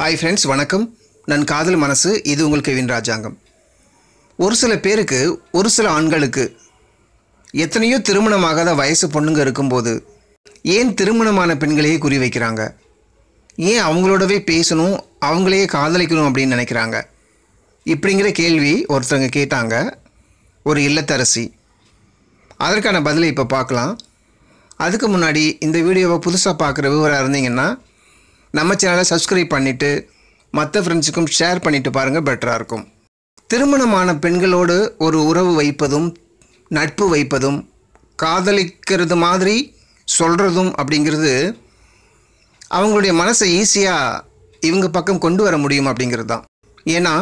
hi friends வணக்கம் நான் காதல் மனசு இது உங்கள் கெவின் ராஜாங்கம் ஒரு சில பேருக்கு ஒரு சில ஆண்களுக்கு எத்தனையோ திருமணமாகாத வயசு பொண்ணுங்க இருக்கும்போது ஏன் திருமணமான பெண்களையே குறி வைக்கிறாங்க ஏன் அவங்களோடவே பேசணும் அவங்களையே காதலிக்கணும் அப்படின்னு நினைக்கிறாங்க இப்படிங்கிற கேள்வி ஒருத்தவங்க கேட்டாங்க ஒரு இல்லத்தரசி அதற்கான பதிலை இப்போ பார்க்கலாம் அதுக்கு முன்னாடி இந்த வீடியோவை புதுசாக பார்க்குற விவரம் இருந்தீங்கன்னா நம்ம சேனலை சப்ஸ்கிரைப் பண்ணிவிட்டு மற்ற ஃப்ரெண்ட்ஸுக்கும் ஷேர் பண்ணிவிட்டு பாருங்கள் பெட்டராக இருக்கும் திருமணமான பெண்களோடு ஒரு உறவு வைப்பதும் நட்பு வைப்பதும் காதலிக்கிறது மாதிரி சொல்கிறதும் அப்படிங்கிறது அவங்களுடைய மனசை ஈஸியாக இவங்க பக்கம் கொண்டு வர முடியும் அப்படிங்கிறது தான் ஏன்னா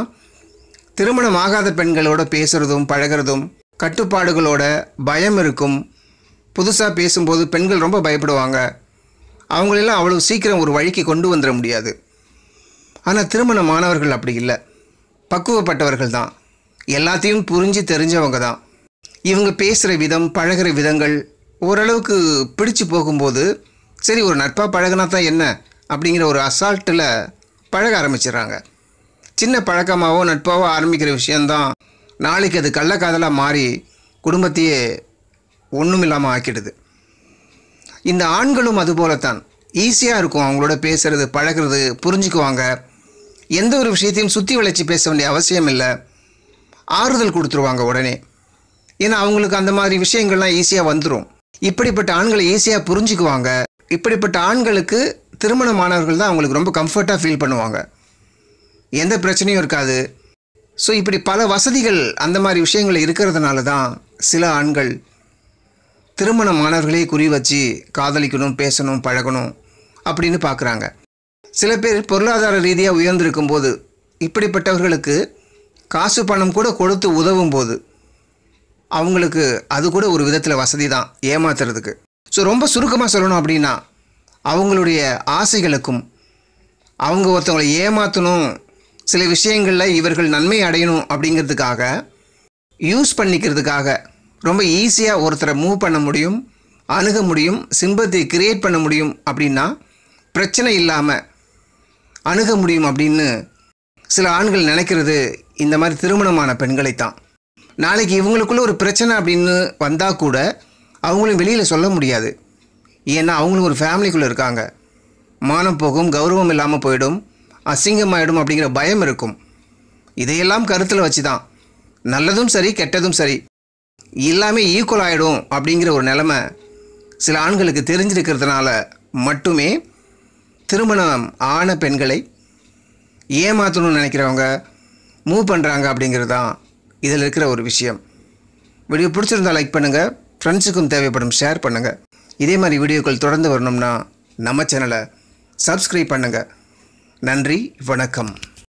திருமணம் ஆகாத பெண்களோட பேசுகிறதும் பழகிறதும் கட்டுப்பாடுகளோட பயம் இருக்கும் புதுசாக பேசும்போது பெண்கள் ரொம்ப பயப்படுவாங்க அவங்களெல்லாம் அவ்வளோ சீக்கிரம் ஒரு வழிக்கு கொண்டு வந்துட முடியாது ஆனால் திருமணமானவர்கள் அப்படி இல்லை பக்குவப்பட்டவர்கள் தான் எல்லாத்தையும் புரிஞ்சு தெரிஞ்சவங்க தான் இவங்க பேசுகிற விதம் பழகிற விதங்கள் ஓரளவுக்கு பிடிச்சு போகும்போது சரி ஒரு நட்பாக பழகினா தான் என்ன அப்படிங்கிற ஒரு அசால்ட்டில் பழக ஆரம்பிச்சிடுறாங்க சின்ன பழக்கமாகவோ நட்பாகவோ ஆரம்பிக்கிற விஷயந்தான் நாளைக்கு அது கள்ளக்காதலாக மாறி குடும்பத்தையே ஒன்றும் இல்லாமல் ஆக்கிடுது இந்த ஆண்களும் அதுபோலத்தான் ஈஸியாக இருக்கும் அவங்களோட பேசுகிறது பழகிறது புரிஞ்சுக்குவாங்க எந்த ஒரு விஷயத்தையும் சுற்றி வளைச்சி பேச வேண்டிய அவசியம் இல்லை ஆறுதல் கொடுத்துருவாங்க உடனே ஏன்னா அவங்களுக்கு அந்த மாதிரி விஷயங்கள்லாம் ஈஸியாக வந்துடும் இப்படிப்பட்ட ஆண்களை ஈஸியாக புரிஞ்சுக்குவாங்க இப்படிப்பட்ட ஆண்களுக்கு திருமணமானவர்கள் தான் அவங்களுக்கு ரொம்ப கம்ஃபர்ட்டாக ஃபீல் பண்ணுவாங்க எந்த பிரச்சனையும் இருக்காது ஸோ இப்படி பல வசதிகள் அந்த மாதிரி விஷயங்கள் இருக்கிறதுனால தான் சில ஆண்கள் திருமணமானவர்களே குறி வச்சு காதலிக்கணும் பேசணும் பழகணும் அப்படின்னு பார்க்குறாங்க சில பேர் பொருளாதார ரீதியாக உயர்ந்திருக்கும் போது இப்படிப்பட்டவர்களுக்கு காசு பணம் கூட கொடுத்து உதவும் போது அவங்களுக்கு அது கூட ஒரு விதத்தில் வசதி தான் ஏமாத்துறதுக்கு ஸோ ரொம்ப சுருக்கமாக சொல்லணும் அப்படின்னா அவங்களுடைய ஆசைகளுக்கும் அவங்க ஒருத்தவங்களை ஏமாற்றணும் சில விஷயங்களில் இவர்கள் நன்மை அடையணும் அப்படிங்கிறதுக்காக யூஸ் பண்ணிக்கிறதுக்காக ரொம்ப ஈஸியாக ஒருத்தரை மூவ் பண்ண முடியும் அணுக முடியும் சிம்பத்தி கிரியேட் பண்ண முடியும் அப்படின்னா பிரச்சனை இல்லாமல் அணுக முடியும் அப்படின்னு சில ஆண்கள் நினைக்கிறது இந்த மாதிரி திருமணமான பெண்களை தான் நாளைக்கு இவங்களுக்குள்ளே ஒரு பிரச்சனை அப்படின்னு வந்தால் கூட அவங்களும் வெளியில் சொல்ல முடியாது ஏன்னா அவங்களும் ஒரு ஃபேமிலிக்குள்ளே இருக்காங்க மானம் போகும் கௌரவம் இல்லாமல் போயிடும் அசிங்கமாயிடும் அப்படிங்கிற பயம் இருக்கும் இதையெல்லாம் கருத்தில் வச்சு தான் நல்லதும் சரி கெட்டதும் சரி எல்லாமே ஈக்குவல் ஆகிடும் அப்படிங்கிற ஒரு நிலமை சில ஆண்களுக்கு தெரிஞ்சிருக்கிறதுனால மட்டுமே திருமணம் ஆன பெண்களை ஏமாற்றணும்னு நினைக்கிறவங்க மூவ் பண்ணுறாங்க அப்படிங்கிறது தான் இதில் இருக்கிற ஒரு விஷயம் வீடியோ பிடிச்சிருந்தால் லைக் பண்ணுங்கள் ஃப்ரெண்ட்ஸுக்கும் தேவைப்படும் ஷேர் பண்ணுங்கள் இதே மாதிரி வீடியோக்கள் தொடர்ந்து வரணும்னா நம்ம சேனலை சப்ஸ்கிரைப் பண்ணுங்கள் நன்றி வணக்கம்